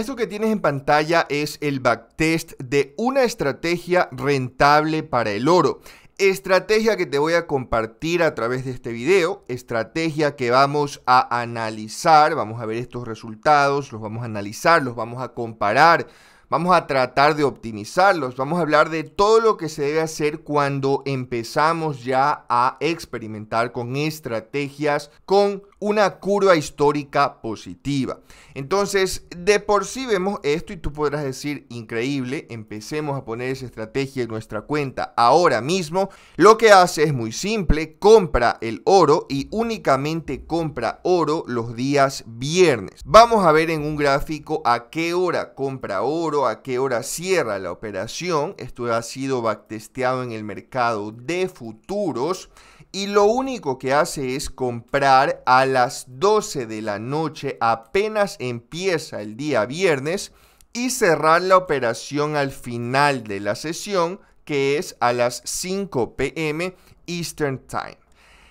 Esto que tienes en pantalla es el backtest de una estrategia rentable para el oro. Estrategia que te voy a compartir a través de este video, estrategia que vamos a analizar, vamos a ver estos resultados, los vamos a analizar, los vamos a comparar, vamos a tratar de optimizarlos, vamos a hablar de todo lo que se debe hacer cuando empezamos ya a experimentar con estrategias con una curva histórica positiva. Entonces, de por sí vemos esto y tú podrás decir, increíble, empecemos a poner esa estrategia en nuestra cuenta ahora mismo. Lo que hace es muy simple, compra el oro y únicamente compra oro los días viernes. Vamos a ver en un gráfico a qué hora compra oro, a qué hora cierra la operación. Esto ha sido backtesteado en el mercado de futuros y lo único que hace es comprar a las 12 de la noche, apenas empieza el día viernes, y cerrar la operación al final de la sesión, que es a las 5 pm Eastern Time.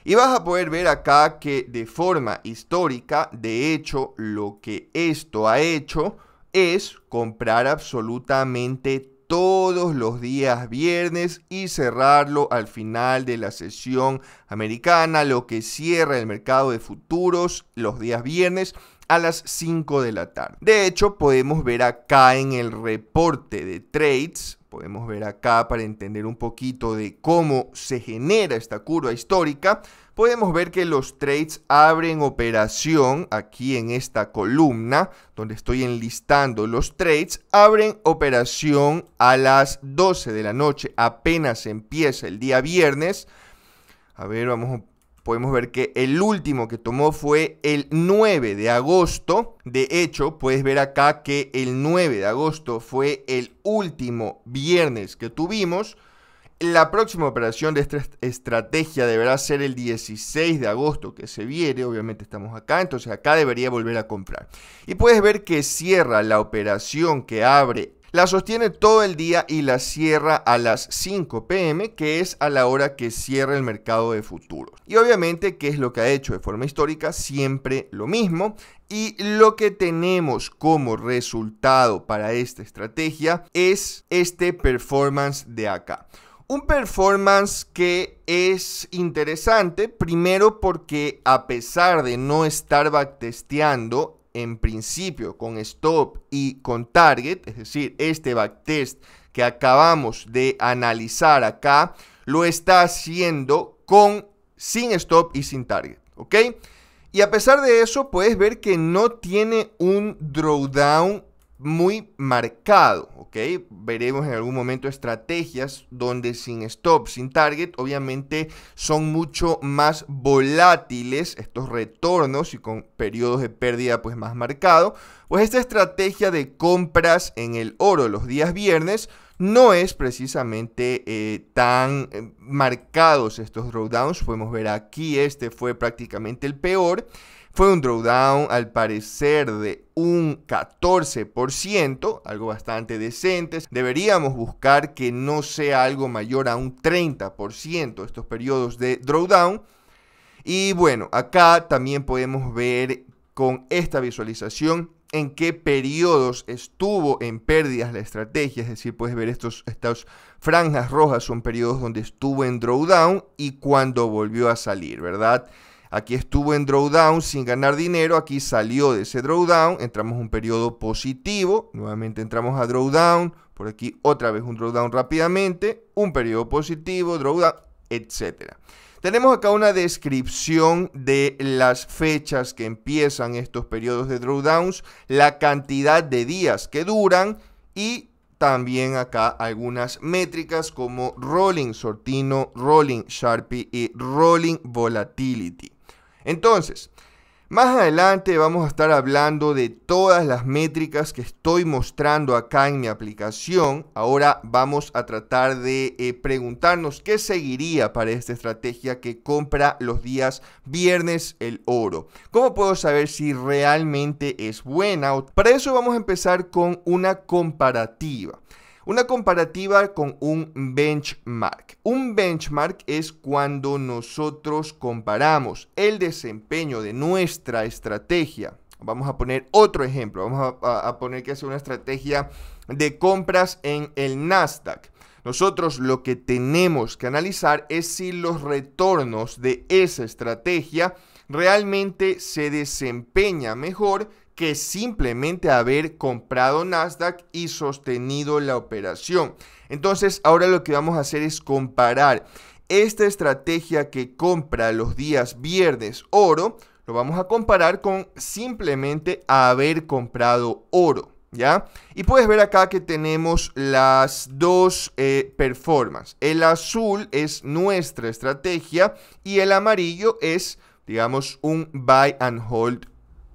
Y vas a poder ver acá que de forma histórica, de hecho, lo que esto ha hecho es comprar absolutamente todos los días viernes y cerrarlo al final de la sesión americana, lo que cierra el mercado de futuros los días viernes a las 5 de la tarde. De hecho, podemos ver acá en el reporte de trades, podemos ver acá para entender un poquito de cómo se genera esta curva histórica, podemos ver que los trades abren operación aquí en esta columna donde estoy enlistando los trades, abren operación a las 12 de la noche, apenas empieza el día viernes. A ver, vamos a podemos ver que el último que tomó fue el 9 de agosto. De hecho, puedes ver acá que el 9 de agosto fue el último viernes que tuvimos. La próxima operación de esta estrategia deberá ser el 16 de agosto que se viene, obviamente estamos acá, entonces acá debería volver a comprar. Y puedes ver que cierra la operación que abre la sostiene todo el día y la cierra a las 5 pm, que es a la hora que cierra el mercado de futuros. Y obviamente, ¿qué es lo que ha hecho de forma histórica? Siempre lo mismo. Y lo que tenemos como resultado para esta estrategia es este performance de acá. Un performance que es interesante, primero porque a pesar de no estar backtesteando en principio con stop y con target, es decir, este backtest que acabamos de analizar acá, lo está haciendo con sin stop y sin target, ¿ok? Y a pesar de eso, puedes ver que no tiene un drawdown muy marcado, ¿ok? Veremos en algún momento estrategias donde sin stop, sin target, obviamente son mucho más volátiles estos retornos y con periodos de pérdida pues más marcado. Pues esta estrategia de compras en el oro los días viernes no es precisamente eh, tan eh, marcados estos drawdowns. Podemos ver aquí, este fue prácticamente el peor. Fue un drawdown al parecer de un 14%, algo bastante decente. Deberíamos buscar que no sea algo mayor a un 30% estos periodos de drawdown. Y bueno, acá también podemos ver con esta visualización en qué periodos estuvo en pérdidas la estrategia, es decir, puedes ver estos, estas franjas rojas son periodos donde estuvo en drawdown y cuando volvió a salir, ¿verdad? Aquí estuvo en drawdown sin ganar dinero, aquí salió de ese drawdown, entramos un periodo positivo, nuevamente entramos a drawdown, por aquí otra vez un drawdown rápidamente, un periodo positivo, drawdown, etc. Tenemos acá una descripción de las fechas que empiezan estos periodos de drawdowns, la cantidad de días que duran y también acá algunas métricas como rolling, sortino, rolling, Sharpie y rolling volatility. Entonces, más adelante vamos a estar hablando de todas las métricas que estoy mostrando acá en mi aplicación. Ahora vamos a tratar de eh, preguntarnos qué seguiría para esta estrategia que compra los días viernes el oro. ¿Cómo puedo saber si realmente es buena? Para eso vamos a empezar con una comparativa. Una comparativa con un benchmark. Un benchmark es cuando nosotros comparamos el desempeño de nuestra estrategia. Vamos a poner otro ejemplo. Vamos a, poner que es una estrategia de compras en el Nasdaq. Nosotros lo que tenemos que analizar es si los retornos de esa estrategia realmente se desempeña mejor que simplemente haber comprado Nasdaq y sostenido la operación. Entonces, ahora lo que vamos a hacer es comparar esta estrategia que compra los días viernes oro, lo vamos a comparar con simplemente haber comprado oro. ¿Ya? Y puedes ver acá que tenemos las dos performance, eh, performances. El azul es nuestra estrategia y el amarillo es, digamos, un buy and hold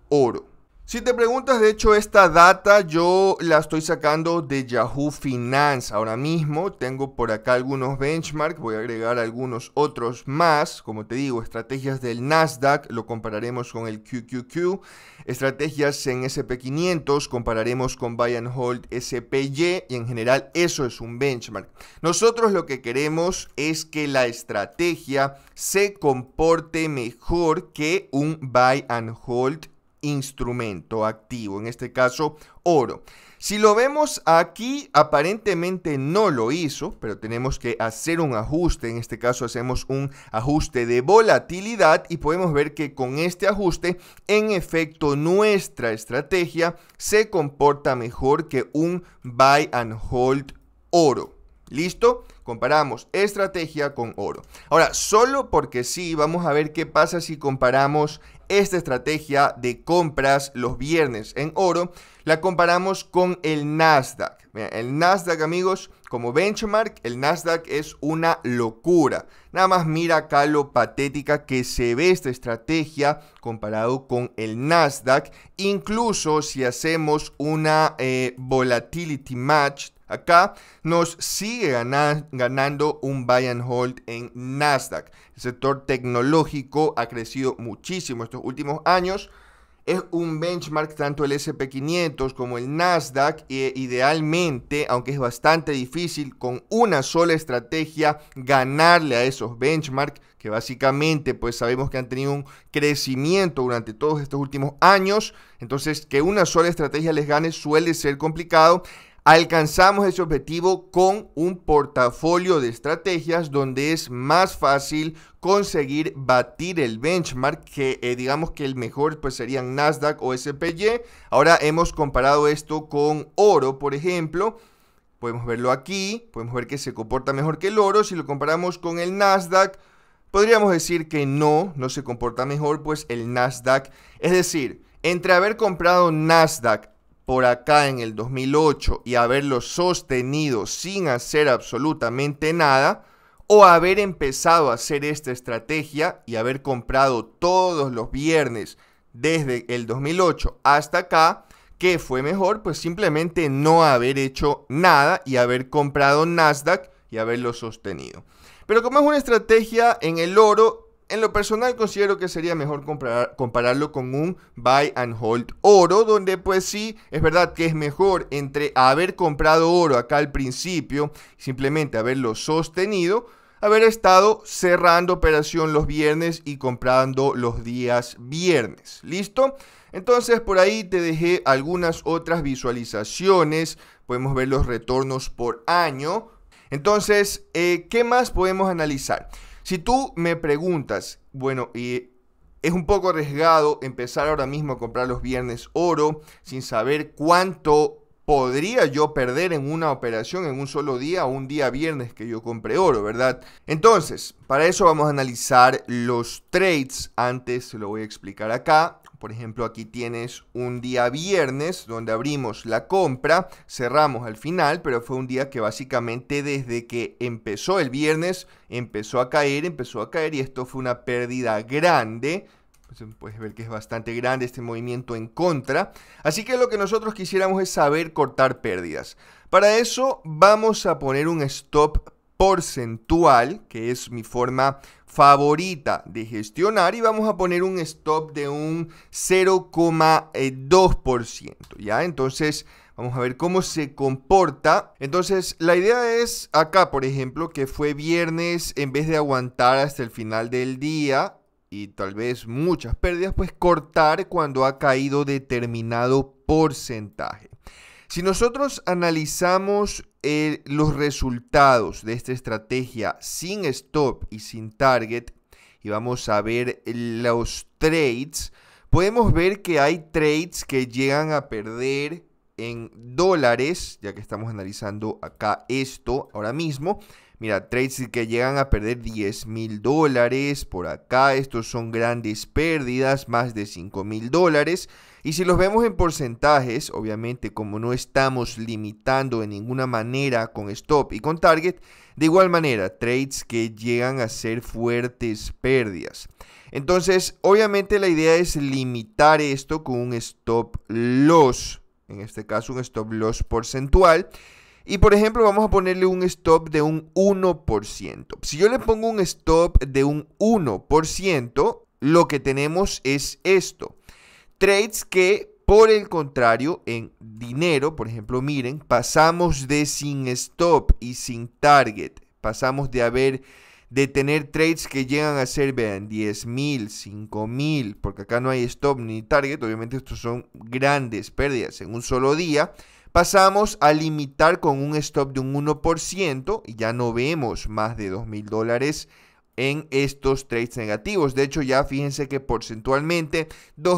oro. Si te preguntas, de hecho, esta data yo la estoy sacando de Yahoo Finance ahora mismo. Tengo por acá algunos benchmarks, voy a agregar algunos otros más. Como te digo, estrategias del Nasdaq lo compararemos con el QQQ. Estrategias en SP500 compararemos con Buy and Hold SPY y en general eso es un benchmark. Nosotros lo que queremos es que la estrategia se comporte mejor que un Buy and Hold instrumento activo, en este caso oro. Si lo vemos aquí, aparentemente no lo hizo, pero tenemos que hacer un ajuste. En este caso hacemos un ajuste de volatilidad y podemos ver que con este ajuste, en efecto, nuestra estrategia se comporta mejor que un buy and hold oro. ¿Listo? Comparamos estrategia con oro. Ahora, solo porque sí, vamos a ver qué pasa si comparamos esta estrategia de compras los viernes en oro, la comparamos con el Nasdaq. el Nasdaq, amigos, como benchmark, el Nasdaq es una locura. Nada más mira acá lo patética que se ve esta estrategia comparado con el Nasdaq. Incluso si hacemos una eh, volatility match, acá, nos sigue ganando un buy and hold en Nasdaq. El sector tecnológico ha crecido muchísimo estos últimos años. Es un benchmark tanto el SP500 como el Nasdaq y idealmente, aunque es bastante difícil, con una sola estrategia ganarle a esos benchmarks que básicamente pues sabemos que han tenido un crecimiento durante todos estos últimos años, entonces que una sola estrategia les gane suele ser complicado, Alcanzamos ese objetivo con un portafolio de estrategias donde es más fácil conseguir batir el benchmark que eh, digamos que el mejor pues serían Nasdaq o SPY. Ahora hemos comparado esto con oro, por ejemplo. Podemos verlo aquí, podemos ver que se comporta mejor que el oro. Si lo comparamos con el Nasdaq, podríamos decir que no, no se comporta mejor pues el Nasdaq. Es decir, entre haber comprado Nasdaq por acá en el 2008 y haberlo sostenido sin hacer absolutamente nada, o haber empezado a hacer esta estrategia y haber comprado todos los viernes desde el 2008 hasta acá, que fue mejor? Pues simplemente no haber hecho nada y haber comprado Nasdaq y haberlo sostenido. Pero como es una estrategia en el oro, en lo personal considero que sería mejor compararlo con un buy and hold oro, donde pues sí, es verdad que es mejor entre haber comprado oro acá al principio, simplemente haberlo sostenido, haber estado cerrando operación los viernes y comprando los días viernes. ¿Listo? Entonces por ahí te dejé algunas otras visualizaciones, podemos ver los retornos por año. Entonces, eh, ¿qué más podemos analizar? Si tú me preguntas, bueno, y es un poco arriesgado empezar ahora mismo a comprar los viernes oro sin saber cuánto podría yo perder en una operación en un solo día o un día viernes que yo compré oro, ¿verdad? Entonces, para eso vamos a analizar los trades. Antes se lo voy a explicar acá. Por ejemplo, aquí tienes un día viernes donde abrimos la compra, cerramos al final, pero fue un día que básicamente desde que empezó el viernes empezó a caer, empezó a caer y esto fue una pérdida grande pues, eh, puedes ver que es bastante grande este movimiento en contra. Así que lo que nosotros quisiéramos es saber cortar pérdidas. Para eso vamos a poner un stop porcentual, que es mi forma favorita de gestionar, y vamos a poner un stop de un 0,2%, ¿ya? Entonces, vamos a ver cómo se comporta. Entonces, la idea es acá, por ejemplo, que fue viernes, en vez de aguantar hasta el final del día, y tal vez muchas pérdidas, pues cortar cuando ha caído determinado porcentaje. Si nosotros analizamos eh, los resultados de esta estrategia sin stop y sin target y vamos a ver los trades, podemos ver que hay trades que llegan a perder en dólares, ya que estamos analizando acá esto ahora mismo, Mira, trades que llegan a perder 10 mil dólares. Por acá, estos son grandes pérdidas, más de 5 mil dólares. Y si los vemos en porcentajes, obviamente como no estamos limitando de ninguna manera con stop y con target, de igual manera, trades que llegan a ser fuertes pérdidas. Entonces, obviamente la idea es limitar esto con un stop loss, en este caso un stop loss porcentual. Y por ejemplo, vamos a ponerle un stop de un 1%. Si yo le pongo un stop de un 1%, lo que tenemos es esto. Trades que, por el contrario, en dinero, por ejemplo, miren, pasamos de sin stop y sin target. Pasamos de haber de tener trades que llegan a ser, vean, 10.000, mil, porque acá no hay stop ni target, obviamente estos son grandes pérdidas en un solo día, Pasamos a limitar con un stop de un 1% y ya no vemos más de $2,000 dólares en estos trades negativos. De hecho, ya fíjense que porcentualmente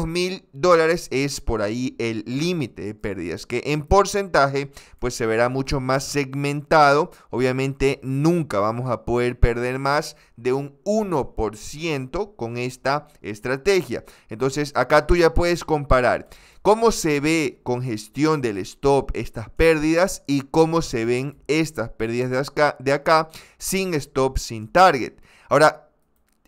mil dólares es por ahí el límite de pérdidas, que en porcentaje pues se verá mucho más segmentado. Obviamente nunca vamos a poder perder más de un 1% con esta estrategia. Entonces acá tú ya puedes comparar cómo se ve con gestión del stop estas pérdidas y cómo se ven estas pérdidas de acá sin stop, sin target. Ahora,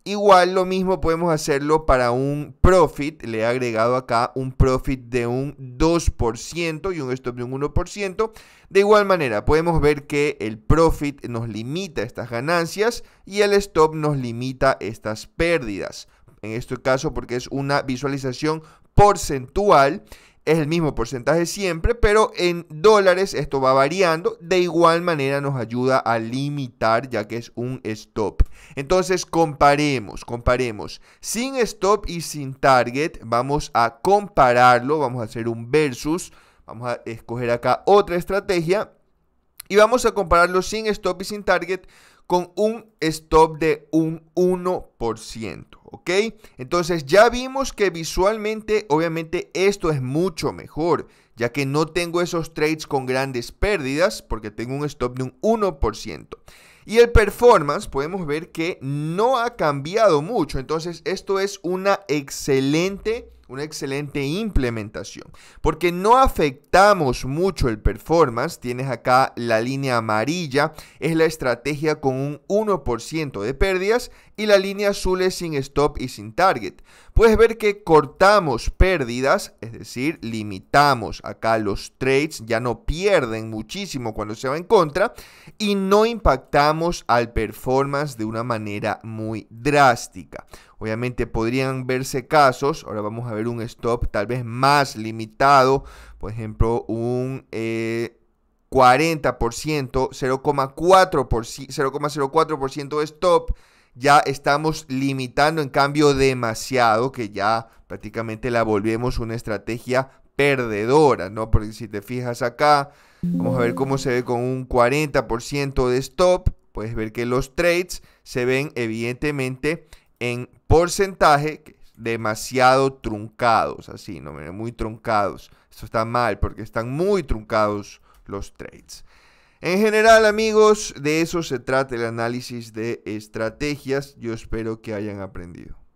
igual lo mismo podemos hacerlo para un profit. Le he agregado acá un profit de un 2% y un stop de un 1%. De igual manera, podemos ver que el profit nos limita estas ganancias y el stop nos limita estas pérdidas en este caso porque es una visualización porcentual es el mismo porcentaje siempre, pero en dólares esto va variando. De igual manera nos ayuda a limitar ya que es un stop. Entonces comparemos, comparemos. Sin stop y sin target vamos a compararlo, vamos a hacer un versus. Vamos a escoger acá otra estrategia y vamos a compararlo sin stop y sin target con un stop de un 1%, ¿ok? Entonces ya vimos que visualmente, obviamente esto es mucho mejor, ya que no tengo esos trades con grandes pérdidas, porque tengo un stop de un 1%. Y el performance podemos ver que no ha cambiado mucho, entonces esto es una excelente una excelente implementación. Porque no afectamos mucho el performance, tienes acá la línea amarilla, es la estrategia con un 1% de pérdidas y la línea azul es sin stop y sin target. Puedes ver que cortamos pérdidas, es decir, limitamos acá los trades, ya no pierden muchísimo cuando se va en contra y no impactamos al performance de una manera muy drástica. Obviamente podrían verse casos, ahora vamos a ver un stop tal vez más limitado, por ejemplo, un 40%, eh, 0,04% de stop, ya estamos limitando en cambio demasiado, que ya prácticamente la volvemos una estrategia perdedora, ¿no? Porque si te fijas acá, vamos a ver cómo se ve con un 40% de stop, puedes ver que los trades se ven evidentemente en porcentaje demasiado truncados, así, no muy truncados. Esto está mal porque están muy truncados los trades. En general, amigos, de eso se trata el análisis de estrategias. Yo espero que hayan aprendido.